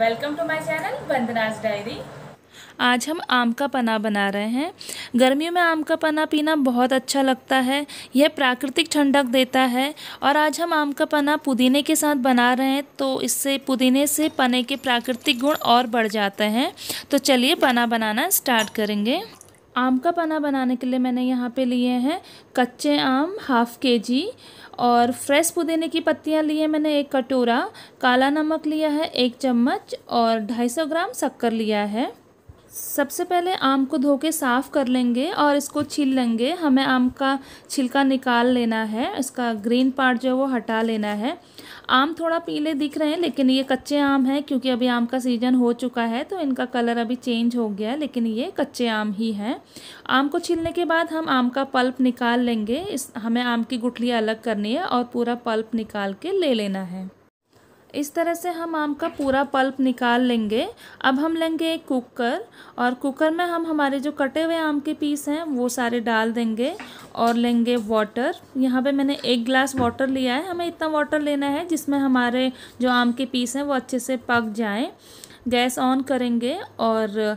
welcome to my channel Vandana's diary आज हम आम का पना बना रहे हैं गर्मियों में आम का पना पीना बहुत अच्छा लगता है यह प्राकृतिक ठंडक देता है और आज हम आम का पना पुदीने के साथ बना रहे हैं तो इससे पुदीने से पने के प्राकृतिक गुण और बढ़ जाते हैं तो चलिए पना बनाना स्टार्ट करेंगे आम का पना बनाने के लिए मैंने यहाँ पे लिए हैं कच्चे आम हाफ़ के जी और फ्रेश पुदीने की पत्तियाँ ली हैं मैंने एक कटोरा काला नमक लिया है एक चम्मच और 250 ग्राम शक्कर लिया है सबसे पहले आम को धो के साफ़ कर लेंगे और इसको छील लेंगे हमें आम का छिलका निकाल लेना है इसका ग्रीन पार्ट जो है वो हटा लेना है आम थोड़ा पीले दिख रहे हैं लेकिन ये कच्चे आम हैं क्योंकि अभी आम का सीज़न हो चुका है तो इनका कलर अभी चेंज हो गया है लेकिन ये कच्चे आम ही हैं आम को छीलने के बाद हम आम का पल्प निकाल लेंगे इस हमें आम की गुठली अलग करनी है और पूरा पल्प निकाल के ले लेना है इस तरह से हम आम का पूरा पल्प निकाल लेंगे अब हम लेंगे एक कुकर और कुकर में हम हमारे जो कटे हुए आम के पीस हैं वो सारे डाल देंगे और लेंगे वाटर यहाँ पे मैंने एक ग्लास वाटर लिया है हमें इतना वाटर लेना है जिसमें हमारे जो आम के पीस हैं वो अच्छे से पक जाएं गैस ऑन करेंगे और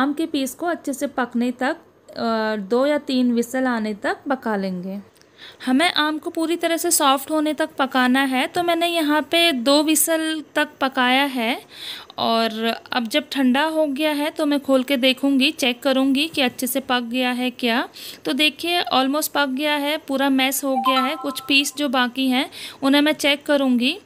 आम के पीस को अच्छे से पकने तक दो या तीन विसल आने तक पका लेंगे हमें आम को पूरी तरह से सॉफ्ट होने तक पकाना है तो मैंने यहाँ पे दो विसल तक पकाया है और अब जब ठंडा हो गया है तो मैं खोल के देखूँगी चेक करूँगी कि अच्छे से पक गया है क्या तो देखिए ऑलमोस्ट पक गया है पूरा मैस हो गया है कुछ पीस जो बाकी हैं उन्हें मैं चेक करूँगी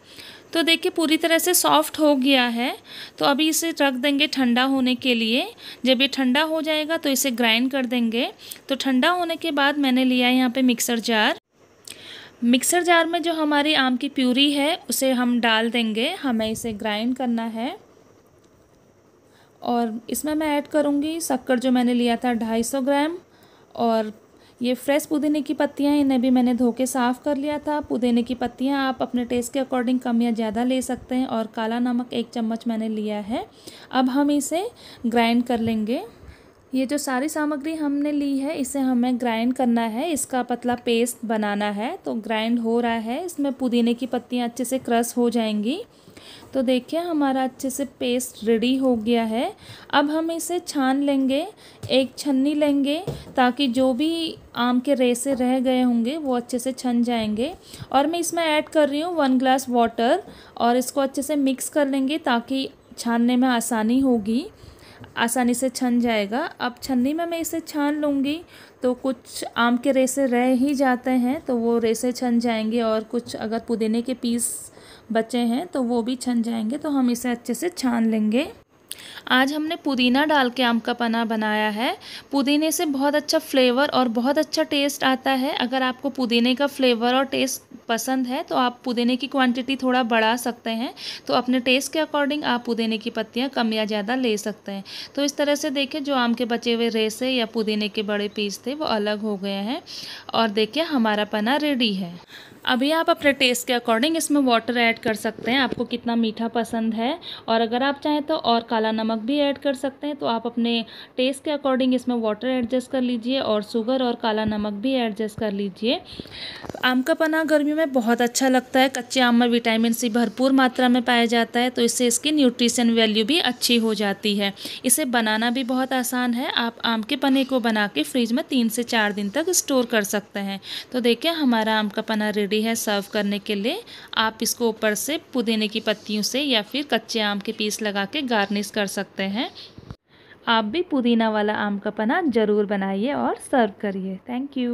तो देखिए पूरी तरह से सॉफ्ट हो गया है तो अभी इसे रख देंगे ठंडा होने के लिए जब ये ठंडा हो जाएगा तो इसे ग्राइंड कर देंगे तो ठंडा होने के बाद मैंने लिया है यहाँ पे मिक्सर जार मिक्सर जार में जो हमारी आम की प्यूरी है उसे हम डाल देंगे हमें इसे ग्राइंड करना है और इसमें मैं ऐड करूँगी शक्कर जो मैंने लिया था 250 ग्राम और ये फ्रेश पुदीने की पत्तियाँ इन्हें भी मैंने धो के साफ़ कर लिया था पुदीने की पत्तियाँ आप अपने टेस्ट के अकॉर्डिंग कम या ज़्यादा ले सकते हैं और काला नमक एक चम्मच मैंने लिया है अब हम इसे ग्राइंड कर लेंगे ये जो सारी सामग्री हमने ली है इसे हमें ग्राइंड करना है इसका पतला पेस्ट बनाना है तो ग्राइंड हो रहा है इसमें पुदीने की पत्तियाँ अच्छे से क्रश हो जाएंगी तो देखिए हमारा अच्छे से पेस्ट रेडी हो गया है अब हम इसे छान लेंगे एक छन्नी लेंगे ताकि जो भी आम के रेसे रह गए होंगे वो अच्छे से छन जाएंगे और मैं इसमें ऐड कर रही हूँ वन ग्लास वाटर और इसको अच्छे से मिक्स कर लेंगे ताकि छानने में आसानी होगी आसानी से छन जाएगा अब छन्नी में मैं इसे छान लूँगी तो कुछ आम के रेसे रह ही जाते हैं तो वो रेसे छन जाएंगे और कुछ अगर पुदीने के पीस बचे हैं तो वो भी छन जाएंगे तो हम इसे अच्छे से छान लेंगे आज हमने पुदीना डाल के आम का पना बनाया है पुदीने से बहुत अच्छा फ्लेवर और बहुत अच्छा टेस्ट आता है अगर आपको पुदीने का फ्लेवर और टेस्ट पसंद है तो आप पुदीने की क्वांटिटी थोड़ा बढ़ा सकते हैं तो अपने टेस्ट के अकॉर्डिंग आप पुदीने की पत्तियाँ कम या ज़्यादा ले सकते हैं तो इस तरह से देखिए जो आम के बचे हुए रेसे या पुदीने के बड़े पीस थे वो अलग हो गए हैं और देखिए हमारा पना रेडी है अभी आप अपने टेस्ट के अकॉर्डिंग इसमें वाटर ऐड कर सकते हैं आपको कितना मीठा पसंद है और अगर आप चाहें तो और काला नमक भी ऐड कर सकते हैं तो आप अपने टेस्ट के अकॉर्डिंग इसमें वाटर एडजस्ट कर लीजिए और शुगर और काला नमक भी एडजस्ट कर लीजिए आम का पना गर्मियों में बहुत अच्छा लगता है कच्चे आम में विटामिन सी भरपूर मात्रा में पाया जाता है तो इससे इसकी न्यूट्रिशन वैल्यू भी अच्छी हो जाती है इसे बनाना भी बहुत आसान है आप आम के पने को बना के फ्रिज में तीन से चार दिन तक स्टोर कर सकते हैं तो देखिए हमारा आम का पना रेडी रेडी है सर्व करने के लिए आप इसको ऊपर से पुदीने की पत्तियों से या फिर कच्चे आम के पीस लगा के गार्निश कर सकते हैं आप भी पुदीना वाला आम का पना ज़रूर बनाइए और सर्व करिए थैंक यू